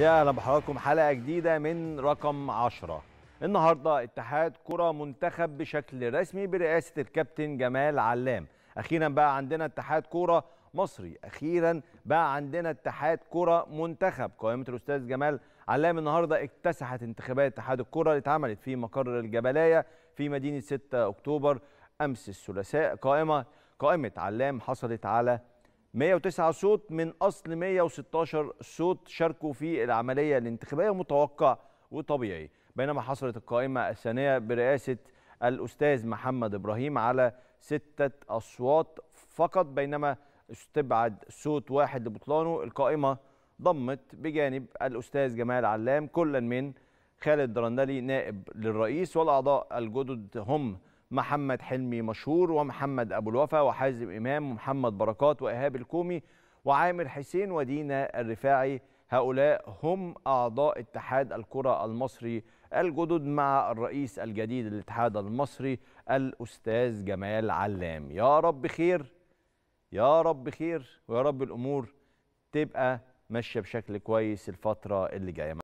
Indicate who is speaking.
Speaker 1: يا اهلا بحضراتكم حلقه جديده من رقم 10 النهارده اتحاد كره منتخب بشكل رسمي برئاسه الكابتن جمال علام اخيرا بقى عندنا اتحاد كره مصري اخيرا بقى عندنا اتحاد كره منتخب قائمه الاستاذ جمال علام النهارده اكتسحت انتخابات اتحاد الكره اللي اتعملت في مقر الجبلايه في مدينه 6 اكتوبر امس الثلاثاء قائمه قائمه علام حصلت على 109 صوت من أصل 116 صوت شاركوا في العملية الانتخابية متوقع وطبيعي بينما حصلت القائمة الثانية برئاسة الأستاذ محمد إبراهيم على ستة أصوات فقط بينما استبعد صوت واحد لبطلانه القائمة ضمت بجانب الأستاذ جمال علام كلا من خالد درندلي نائب للرئيس والأعضاء الجدد هم محمد حلمي مشهور ومحمد أبو الوفا وحازم إمام ومحمد بركات وإيهاب الكومي وعامر حسين ودينا الرفاعي هؤلاء هم أعضاء اتحاد الكرة المصري الجدد مع الرئيس الجديد للاتحاد المصري الأستاذ جمال علام يا رب خير يا رب خير ويا رب الأمور تبقى ماشية بشكل كويس الفترة اللي جاية